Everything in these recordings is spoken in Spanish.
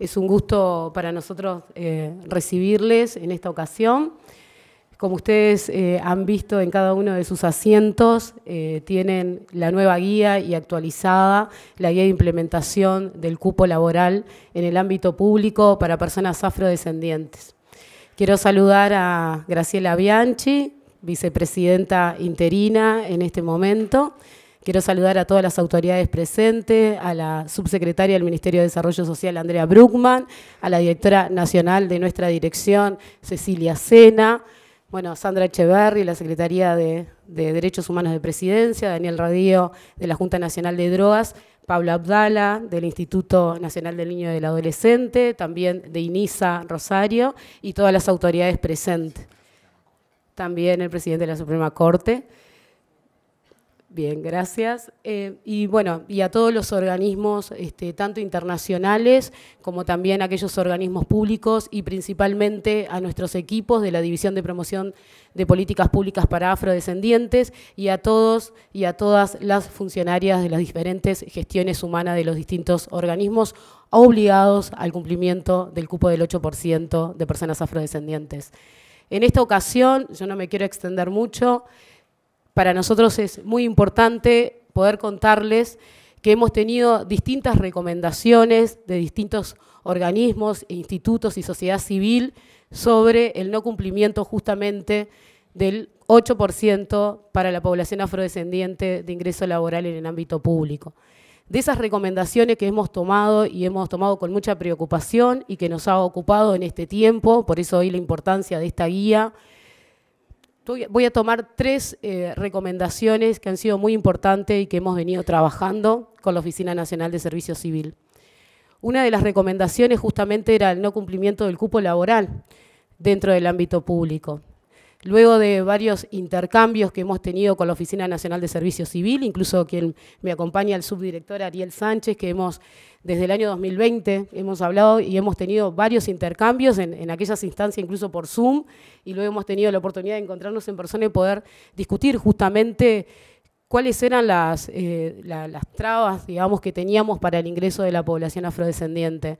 Es un gusto para nosotros eh, recibirles en esta ocasión. Como ustedes eh, han visto en cada uno de sus asientos, eh, tienen la nueva guía y actualizada, la guía de implementación del cupo laboral en el ámbito público para personas afrodescendientes. Quiero saludar a Graciela Bianchi, vicepresidenta interina en este momento, Quiero saludar a todas las autoridades presentes, a la subsecretaria del Ministerio de Desarrollo Social, Andrea Bruckman, a la directora nacional de nuestra dirección, Cecilia Sena, bueno, Sandra Echeverri, la Secretaría de, Derechos Humanos de Presidencia, Daniel Radío, de la Junta Nacional de Drogas, Pablo Abdala, del Instituto Nacional del Niño y del Adolescente, también de INISA Rosario y todas las autoridades presentes. También el presidente de la Suprema Corte. Bien, gracias. Eh, y bueno, y a todos los organismos, este, tanto internacionales como también aquellos organismos públicos y principalmente a nuestros equipos de la División de Promoción de Políticas Públicas para Afrodescendientes y a todos y a todas las funcionarias de las diferentes gestiones humanas de los distintos organismos obligados al cumplimiento del cupo del 8% de personas afrodescendientes. En esta ocasión, yo no me quiero extender mucho, para nosotros es muy importante poder contarles que hemos tenido distintas recomendaciones de distintos organismos, institutos y sociedad civil sobre el no cumplimiento justamente del 8% para la población afrodescendiente de ingreso laboral en el ámbito público. De esas recomendaciones que hemos tomado y hemos tomado con mucha preocupación y que nos ha ocupado en este tiempo, por eso hoy la importancia de esta guía, Voy a tomar tres eh, recomendaciones que han sido muy importantes y que hemos venido trabajando con la Oficina Nacional de Servicio Civil. Una de las recomendaciones justamente era el no cumplimiento del cupo laboral dentro del ámbito público. Luego de varios intercambios que hemos tenido con la Oficina Nacional de Servicio Civil, incluso quien me acompaña, el subdirector Ariel Sánchez, que hemos desde el año 2020 hemos hablado y hemos tenido varios intercambios en, aquellas instancias, incluso por Zoom, y luego hemos tenido la oportunidad de encontrarnos en persona y poder discutir justamente cuáles eran las, eh, las trabas, digamos, que teníamos para el ingreso de la población afrodescendiente.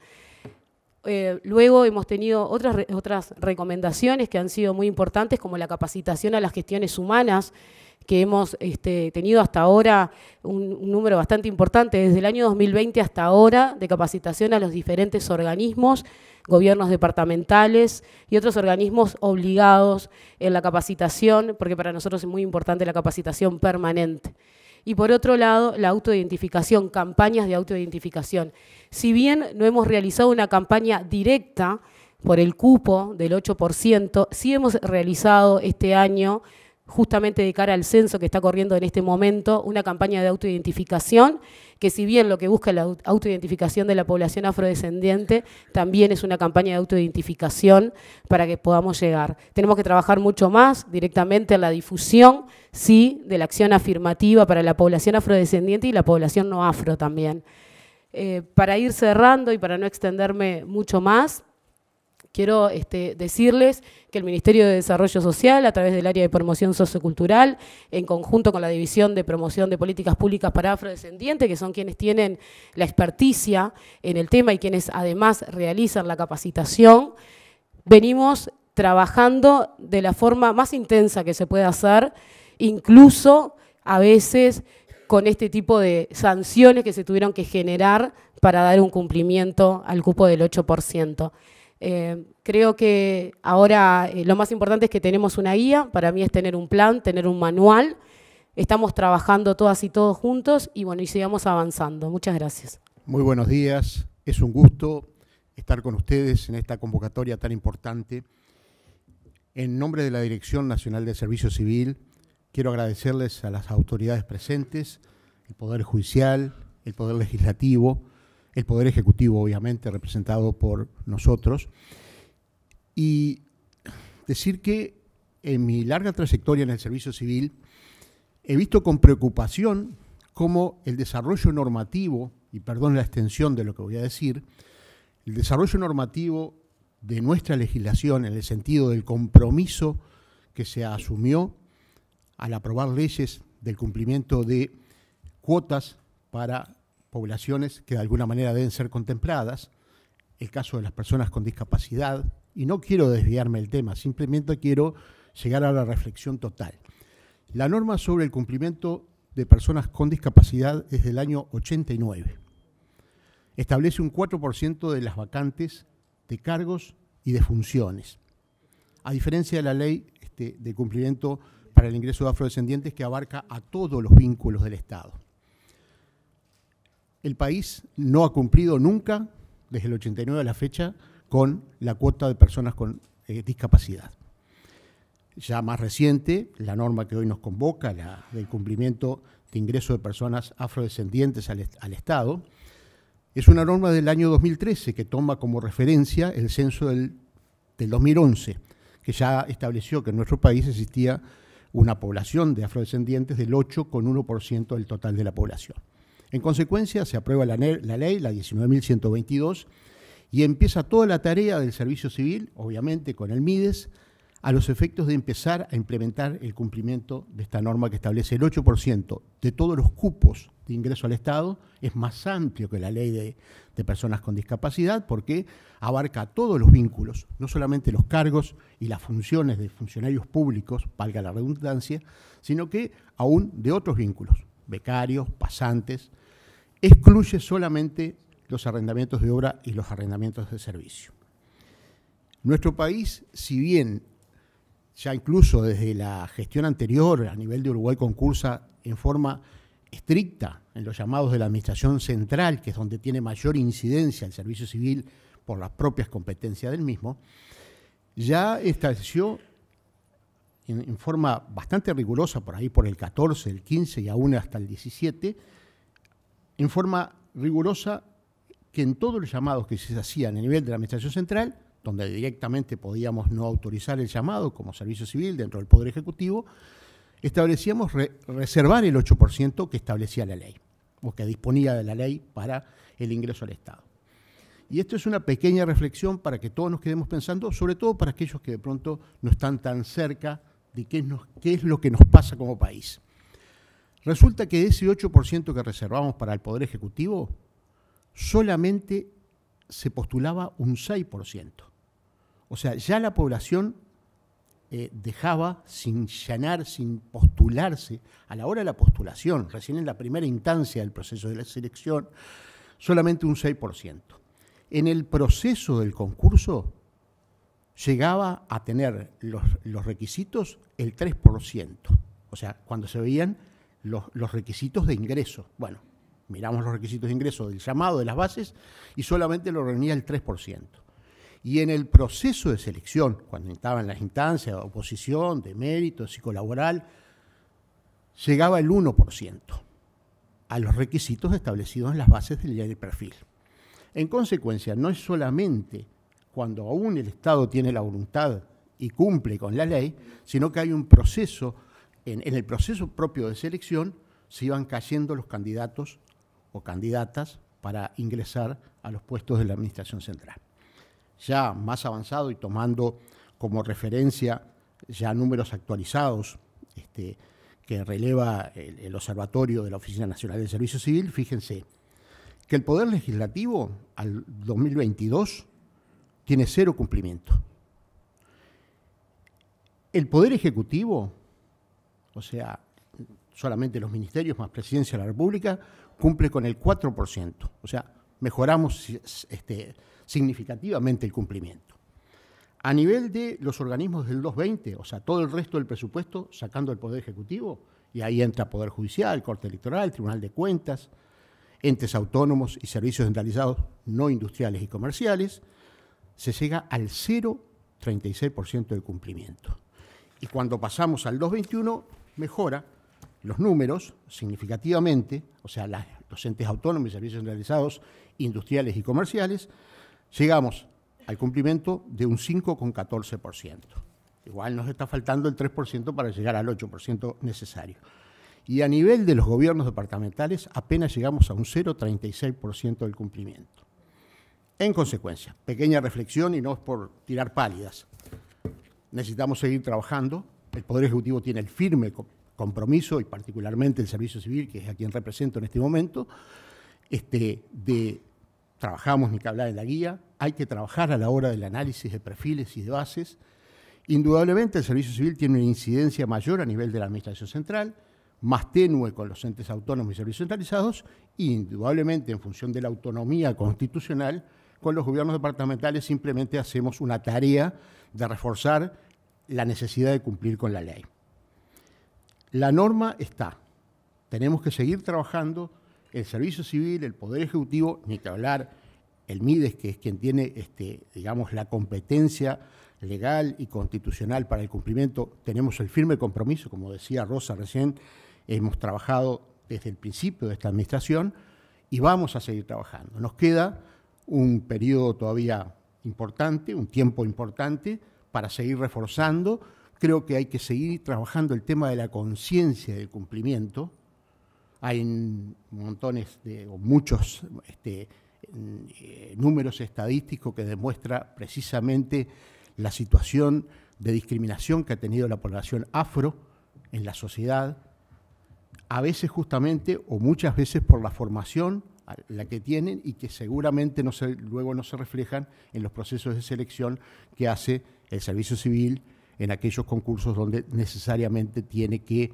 Eh, luego hemos tenido otras, otras recomendaciones que han sido muy importantes, como la capacitación a las gestiones humanas, que hemos este, tenido hasta ahora un, número bastante importante, desde el año 2020 hasta ahora, de capacitación a los diferentes organismos, gobiernos departamentales y otros organismos obligados en la capacitación, porque para nosotros es muy importante la capacitación permanente. Y por otro lado, la autoidentificación, campañas de autoidentificación. Si bien no hemos realizado una campaña directa por el cupo del 8%, sí hemos realizado este año justamente de cara al censo que está corriendo en este momento, una campaña de autoidentificación que si bien lo que busca la autoidentificación de la población afrodescendiente, también es una campaña de autoidentificación para que podamos llegar. Tenemos que trabajar mucho más directamente en la difusión, sí, de la acción afirmativa para la población afrodescendiente y la población no afro también. Eh, para ir cerrando y para no extenderme mucho más, Quiero este, decirles que el Ministerio de Desarrollo Social, a través del área de promoción sociocultural, en conjunto con la División de Promoción de Políticas Públicas para Afrodescendientes, que son quienes tienen la experticia en el tema y quienes además realizan la capacitación, venimos trabajando de la forma más intensa que se puede hacer, incluso a veces con este tipo de sanciones que se tuvieron que generar para dar un cumplimiento al cupo del 8%. Eh, creo que ahora eh, lo más importante es que tenemos una guía, para mí es tener un plan, tener un manual, estamos trabajando todas y todos juntos y bueno, y sigamos avanzando. Muchas gracias. Muy buenos días, es un gusto estar con ustedes en esta convocatoria tan importante. En nombre de la Dirección Nacional de Servicio Civil, quiero agradecerles a las autoridades presentes, el Poder Judicial, el Poder Legislativo, el Poder Ejecutivo, obviamente, representado por nosotros. Y decir que en mi larga trayectoria en el servicio civil, he visto con preocupación cómo el desarrollo normativo, y perdón la extensión de lo que voy a decir, el desarrollo normativo de nuestra legislación en el sentido del compromiso que se asumió al aprobar leyes del cumplimiento de cuotas para poblaciones que de alguna manera deben ser contempladas, el caso de las personas con discapacidad, y no quiero desviarme del tema, simplemente quiero llegar a la reflexión total. La norma sobre el cumplimiento de personas con discapacidad es del año 89. Establece un 4% de las vacantes de cargos y de funciones, a diferencia de la ley este, de cumplimiento para el ingreso de afrodescendientes que abarca a todos los vínculos del Estado el país no ha cumplido nunca, desde el 89 a la fecha, con la cuota de personas con eh, discapacidad. Ya más reciente, la norma que hoy nos convoca, la del cumplimiento de ingreso de personas afrodescendientes al, Estado, es una norma del año 2013 que toma como referencia el censo del, del 2011, que ya estableció que en nuestro país existía una población de afrodescendientes del 8,1% del total de la población. En consecuencia, se aprueba la, la ley, la 19.122, y empieza toda la tarea del servicio civil, obviamente con el MIDES, a los efectos de empezar a implementar el cumplimiento de esta norma que establece el 8% de todos los cupos de ingreso al Estado, es más amplio que la ley de, de, personas con discapacidad porque abarca todos los vínculos, no solamente los cargos y las funciones de funcionarios públicos, valga la redundancia, sino que aún de otros vínculos becarios, pasantes, excluye solamente los arrendamientos de obra y los arrendamientos de servicio. Nuestro país, si bien ya incluso desde la gestión anterior a nivel de Uruguay concursa en forma estricta en los llamados de la Administración Central, que es donde tiene mayor incidencia el servicio civil por las propias competencias del mismo, ya estableció en, forma bastante rigurosa, por ahí por el 14, el 15 y aún hasta el 17, en forma rigurosa que en todos los llamados que se hacían a nivel de la Administración Central, donde directamente podíamos no autorizar el llamado como servicio civil dentro del Poder Ejecutivo, establecíamos reservar el 8% que establecía la ley, o que disponía de la ley para el ingreso al Estado. Y esto es una pequeña reflexión para que todos nos quedemos pensando, sobre todo para aquellos que de pronto no están tan cerca de qué, qué es lo que nos pasa como país. Resulta que de ese 8% que reservamos para el Poder Ejecutivo, solamente se postulaba un 6%. O sea, ya la población eh, dejaba sin llenar, sin postularse, a la hora de la postulación, recién en la primera instancia del proceso de la selección, solamente un 6%. En el proceso del concurso, llegaba a tener los, requisitos el 3%, o sea, cuando se veían los, requisitos de ingreso. Bueno, miramos los requisitos de ingreso del llamado, de las bases, y solamente lo reunía el 3%. Y en el proceso de selección, cuando en las instancias de oposición, de mérito, psicolaboral, llegaba el 1% a los requisitos establecidos en las bases del perfil. En consecuencia, no es solamente cuando aún el Estado tiene la voluntad y cumple con la ley, sino que hay un proceso, en, el proceso propio de selección se iban cayendo los candidatos o candidatas para ingresar a los puestos de la Administración Central. Ya más avanzado y tomando como referencia ya números actualizados este, que releva el, el, Observatorio de la Oficina Nacional del Servicio Civil, fíjense que el Poder Legislativo al 2022 tiene cero cumplimiento. El Poder Ejecutivo, o sea, solamente los ministerios más Presidencia de la República, cumple con el 4%. O sea, mejoramos este, significativamente el cumplimiento. A nivel de los organismos del 220, o sea, todo el resto del presupuesto, sacando el Poder Ejecutivo, y ahí entra Poder Judicial, Corte Electoral, Tribunal de Cuentas, entes autónomos y servicios centralizados no industriales y comerciales, se llega al 0,36% del cumplimiento. Y cuando pasamos al 2,21, mejora los números significativamente, o sea, los entes autónomos y servicios realizados industriales y comerciales, llegamos al cumplimiento de un 5,14%. Igual nos está faltando el 3% para llegar al 8% necesario. Y a nivel de los gobiernos departamentales apenas llegamos a un 0,36% del cumplimiento. En consecuencia, pequeña reflexión y no es por tirar pálidas. Necesitamos seguir trabajando. El Poder Ejecutivo tiene el firme compromiso, y particularmente el Servicio Civil, que es a quien represento en este momento, este, de trabajamos ni que hablar en la guía, hay que trabajar a la hora del análisis de perfiles y de bases. Indudablemente el Servicio Civil tiene una incidencia mayor a nivel de la Administración Central, más tenue con los entes autónomos y servicios centralizados, indudablemente en función de la autonomía constitucional, con los gobiernos departamentales simplemente hacemos una tarea de reforzar la necesidad de cumplir con la ley. La norma está. Tenemos que seguir trabajando el Servicio Civil, el Poder Ejecutivo, ni que hablar el MIDES, que es quien tiene, este, digamos, la competencia legal y constitucional para el cumplimiento. Tenemos el firme compromiso, como decía Rosa recién, hemos trabajado desde el principio de esta administración y vamos a seguir trabajando. Nos queda un periodo todavía importante, un tiempo importante para seguir reforzando. Creo que hay que seguir trabajando el tema de la conciencia del cumplimiento. Hay montones de, o muchos este, eh, números estadísticos que demuestra precisamente la situación de discriminación que ha tenido la población afro en la sociedad, a veces justamente o muchas veces por la formación la que tienen y que seguramente luego no se reflejan en los procesos de selección que hace el servicio civil en aquellos concursos donde necesariamente tiene que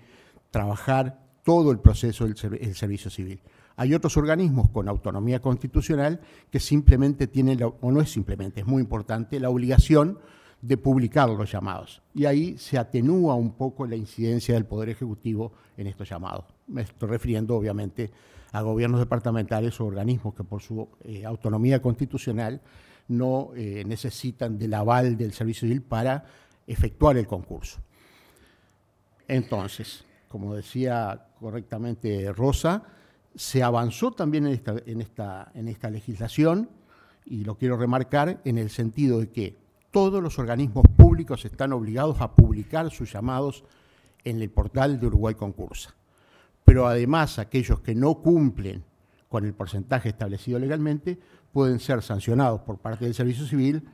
trabajar todo el proceso del servicio civil. Hay otros organismos con autonomía constitucional que simplemente tienen, o no es simplemente, es muy importante, la obligación de publicar los llamados. Y ahí se atenúa un poco la incidencia del Poder Ejecutivo en estos llamados. Me estoy refiriendo, obviamente, a gobiernos departamentales o organismos que por su eh, autonomía constitucional no eh, necesitan del aval del Servicio Civil para efectuar el concurso. Entonces, como decía correctamente Rosa, se avanzó también esta, en esta legislación y lo quiero remarcar en el sentido de que todos los organismos públicos están obligados a publicar sus llamados en el portal de Uruguay Concursa pero además aquellos que no cumplen con el porcentaje establecido legalmente pueden ser sancionados por parte del Servicio Civil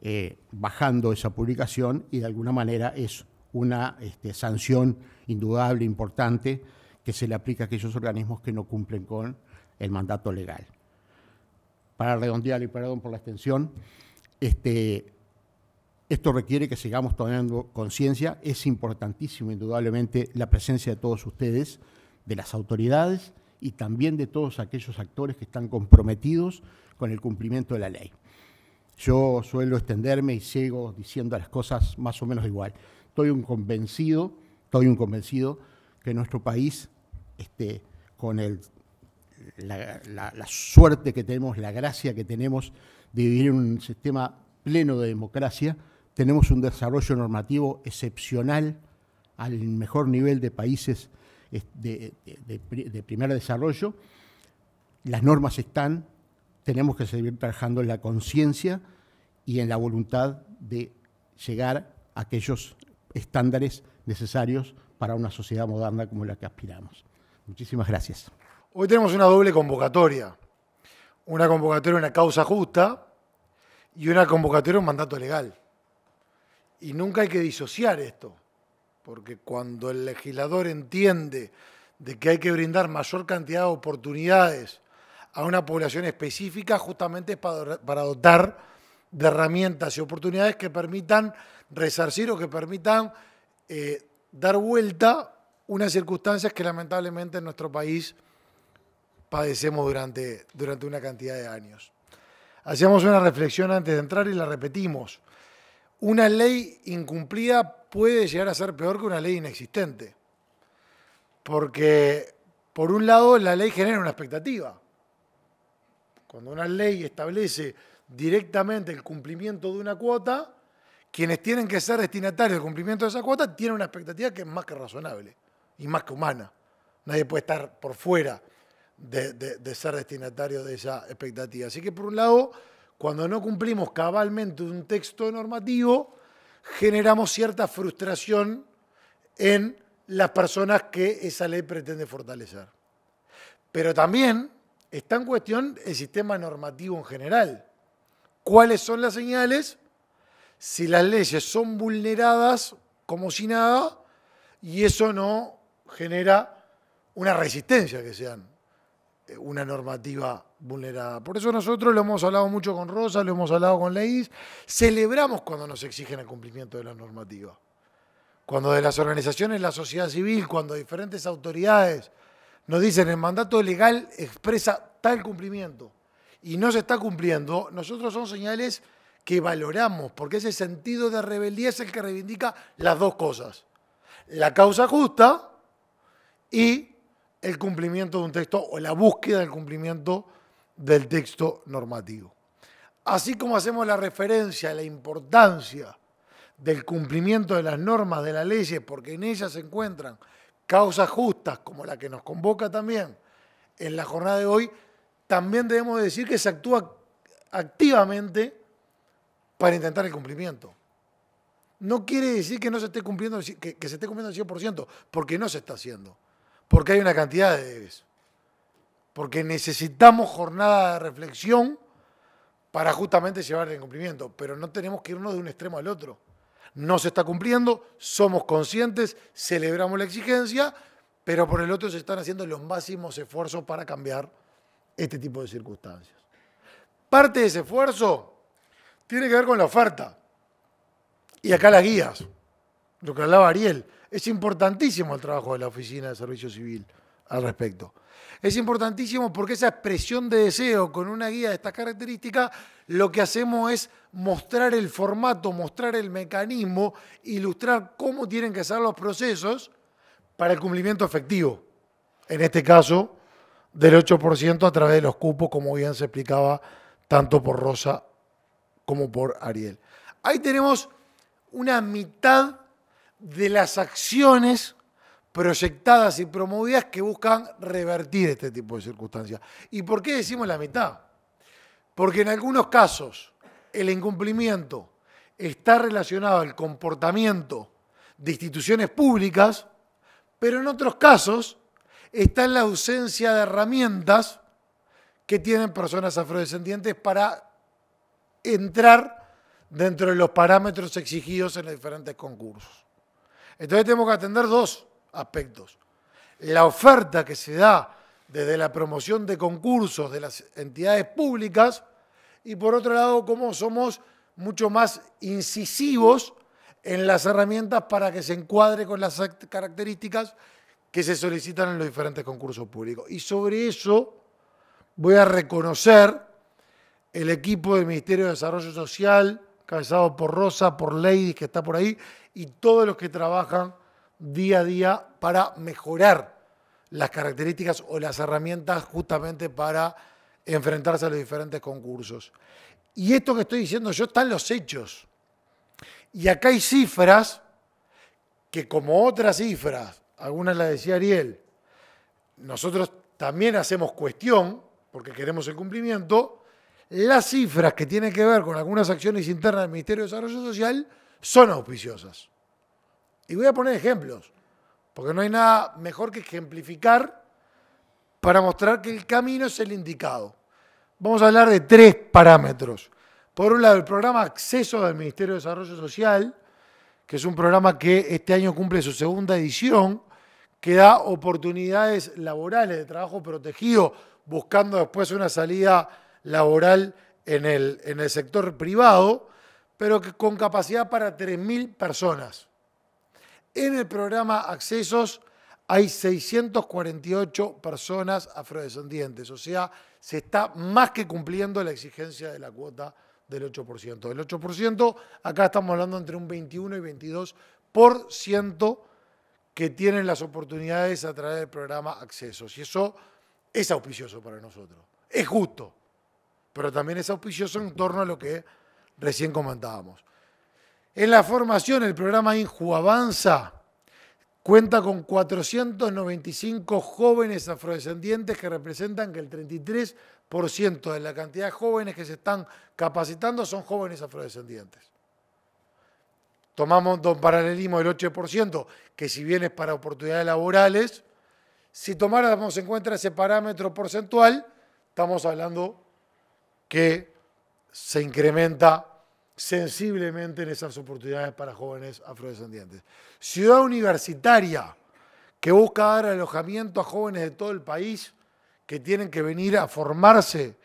eh, bajando esa publicación y de alguna manera es una este, sanción indudable, importante, que se le aplica a aquellos organismos que no cumplen con el mandato legal. Para redondear y perdón por la extensión, este, esto requiere que sigamos tomando conciencia. Es importantísimo, indudablemente, la presencia de todos ustedes de las autoridades y también de todos aquellos actores que están comprometidos con el cumplimiento de la ley. Yo suelo extenderme y sigo diciendo las cosas más o menos igual. Estoy un convencido, estoy un convencido que nuestro país, con la, la suerte que tenemos, la gracia que tenemos de vivir en un sistema pleno de democracia, tenemos un desarrollo normativo excepcional al mejor nivel de países de, primer desarrollo, las normas están, tenemos que seguir trabajando en la conciencia y en la voluntad de llegar a aquellos estándares necesarios para una sociedad moderna como la que aspiramos. Muchísimas gracias. Hoy tenemos una doble convocatoria. Una convocatoria, una causa justa y una convocatoria, un mandato legal. Y nunca hay que disociar esto porque cuando el legislador entiende de que hay que brindar mayor cantidad de oportunidades a una población específica, justamente es para, dotar de herramientas y oportunidades que permitan resarcir o que permitan eh, dar vuelta unas circunstancias que lamentablemente en nuestro país padecemos durante, durante una cantidad de años. Hacíamos una reflexión antes de entrar y la repetimos una ley incumplida puede llegar a ser peor que una ley inexistente. Porque, por un lado, la ley genera una expectativa. Cuando una ley establece directamente el cumplimiento de una cuota, quienes tienen que ser destinatarios del cumplimiento de esa cuota tienen una expectativa que es más que razonable y más que humana. Nadie puede estar por fuera de, de ser destinatario de esa expectativa. Así que, por un lado, cuando no cumplimos cabalmente un texto normativo, generamos cierta frustración en las personas que esa ley pretende fortalecer. Pero también está en cuestión el sistema normativo en general. ¿Cuáles son las señales? Si las leyes son vulneradas como si nada y eso no genera una resistencia que sean eh, una normativa vulnerada. Por eso nosotros lo hemos hablado mucho con Rosa, lo hemos hablado con Leis, celebramos cuando nos exigen el cumplimiento de la normativa. Cuando de las organizaciones, la sociedad civil, cuando diferentes autoridades nos dicen el mandato legal expresa tal cumplimiento y no se está cumpliendo, nosotros son señales que valoramos, porque ese sentido de rebeldía es el que reivindica las dos cosas. La causa justa y el cumplimiento de un texto o la búsqueda del cumplimiento del texto normativo. Así como hacemos la referencia a la importancia del cumplimiento de las normas de las leyes, porque en ellas se encuentran causas justas, como la que nos convoca también en la jornada de hoy, también debemos decir que se actúa activamente para intentar el cumplimiento. No quiere decir que no se esté cumpliendo, que, que se esté cumpliendo el 100%, porque no se está haciendo, porque hay una cantidad de debes porque necesitamos jornada de reflexión para justamente llevar el cumplimiento, pero no tenemos que irnos de un extremo al otro. No se está cumpliendo, somos conscientes, celebramos la exigencia, pero por el otro se están haciendo los máximos esfuerzos para cambiar este tipo de circunstancias. Parte de ese esfuerzo tiene que ver con la oferta. Y acá las guías, lo que hablaba Ariel, es importantísimo el trabajo de la Oficina de Servicio Civil al respecto. Es importantísimo porque esa expresión de deseo con una guía de estas características, lo que hacemos es mostrar el formato, mostrar el mecanismo, ilustrar cómo tienen que ser los procesos para el cumplimiento efectivo. En este caso, del 8% a través de los cupos, como bien se explicaba tanto por Rosa como por Ariel. Ahí tenemos una mitad de las acciones proyectadas y promovidas que buscan revertir este tipo de circunstancias. ¿Y por qué decimos la mitad? Porque en algunos casos el incumplimiento está relacionado al comportamiento de instituciones públicas, pero en otros casos está en la ausencia de herramientas que tienen personas afrodescendientes para entrar dentro de los parámetros exigidos en los diferentes concursos. Entonces tenemos que atender dos aspectos. La oferta que se da desde la promoción de concursos de las entidades públicas y por otro lado cómo somos mucho más incisivos en las herramientas para que se encuadre con las características que se solicitan en los diferentes concursos públicos. Y sobre eso voy a reconocer el equipo del Ministerio de Desarrollo Social, cabezado por Rosa, por Lady, que está por ahí, y todos los que trabajan día a día para mejorar las características o las herramientas justamente para enfrentarse a los diferentes concursos. Y esto que estoy diciendo yo está en los hechos. Y acá hay cifras que como otras cifras, algunas las decía Ariel, nosotros también hacemos cuestión, porque queremos el cumplimiento, las cifras que tienen que ver con algunas acciones internas del Ministerio de Desarrollo Social son auspiciosas. Y voy a poner ejemplos, porque no hay nada mejor que ejemplificar para mostrar que el camino es el indicado. Vamos a hablar de tres parámetros. Por un lado, el programa Acceso del Ministerio de Desarrollo Social, que es un programa que este año cumple su segunda edición, que da oportunidades laborales de trabajo protegido, buscando después una salida laboral en el, en el sector privado, pero que con capacidad para 3.000 personas. En el programa Accesos hay 648 personas afrodescendientes, o sea, se está más que cumpliendo la exigencia de la cuota del 8%. Del 8%, acá estamos hablando entre un 21 y 22% que tienen las oportunidades a través del programa Accesos. Y eso es auspicioso para nosotros. Es justo, pero también es auspicioso en torno a lo que recién comentábamos. En la formación, el programa Inju Avanza cuenta con 495 jóvenes afrodescendientes que representan que el 33% de la cantidad de jóvenes que se están capacitando son jóvenes afrodescendientes. Tomamos un paralelismo del 8%, que si bien es para oportunidades laborales, si tomáramos en cuenta ese parámetro porcentual, estamos hablando que se incrementa sensiblemente en esas oportunidades para jóvenes afrodescendientes. Ciudad universitaria que busca dar alojamiento a jóvenes de todo el país que tienen que venir a formarse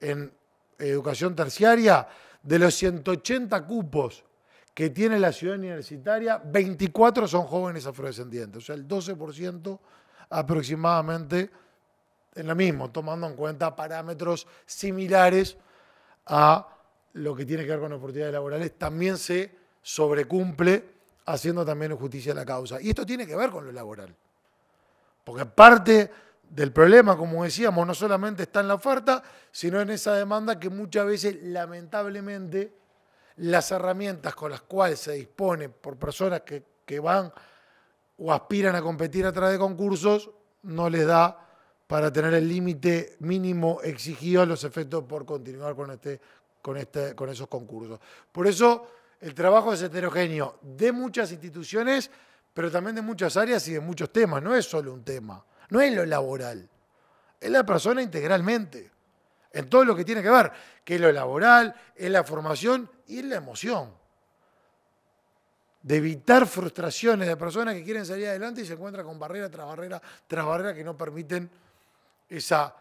en educación terciaria, de los 180 cupos que tiene la ciudad universitaria, 24 son jóvenes afrodescendientes, o sea, el 12% aproximadamente en lo mismo, tomando en cuenta parámetros similares a lo que tiene que ver con oportunidades laborales también se sobrecumple haciendo también justicia a la causa. Y esto tiene que ver con lo laboral. Porque parte del problema, como decíamos, no solamente está en la oferta, sino en esa demanda que muchas veces, lamentablemente, las herramientas con las cuales se dispone por personas que, que van o aspiran a competir a través de concursos, no les da para tener el límite mínimo exigido a los efectos por continuar con este con, este, esos concursos. Por eso el trabajo es heterogéneo de muchas instituciones, pero también de muchas áreas y de muchos temas. No es solo un tema, no es lo laboral, es la persona integralmente, en todo lo que tiene que ver, que es lo laboral, es la formación y es la emoción. De evitar frustraciones de personas que quieren salir adelante y se encuentran con barrera tras barrera tras barrera que no permiten esa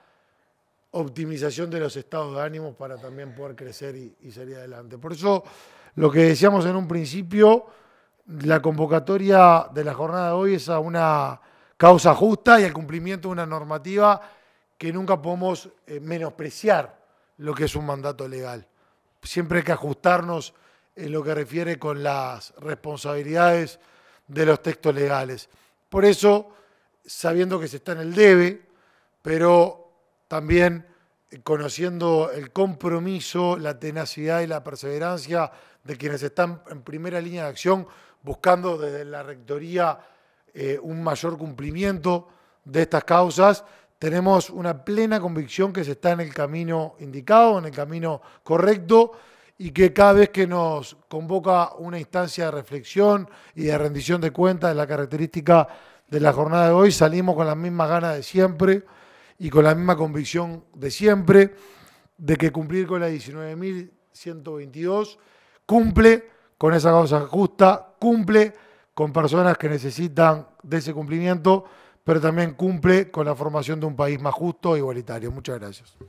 optimización de los estados de ánimo para también poder crecer y, salir adelante. Por eso, lo que decíamos en un principio, la convocatoria de la jornada de hoy es a una causa justa y al cumplimiento de una normativa que nunca podemos eh, menospreciar lo que es un mandato legal. Siempre hay que ajustarnos en lo que refiere con las responsabilidades de los textos legales. Por eso, sabiendo que se está en el debe, pero también eh, conociendo el compromiso, la tenacidad y la perseverancia de quienes están en primera línea de acción buscando desde la Rectoría eh, un mayor cumplimiento de estas causas. Tenemos una plena convicción que se está en el camino indicado, en el camino correcto y que cada vez que nos convoca una instancia de reflexión y de rendición de cuentas de la característica de la jornada de hoy, salimos con las mismas ganas de siempre y con la misma convicción de siempre de que cumplir con la 19.122 cumple con esa causa justa, cumple con personas que necesitan de ese cumplimiento, pero también cumple con la formación de un país más justo e igualitario. Muchas gracias.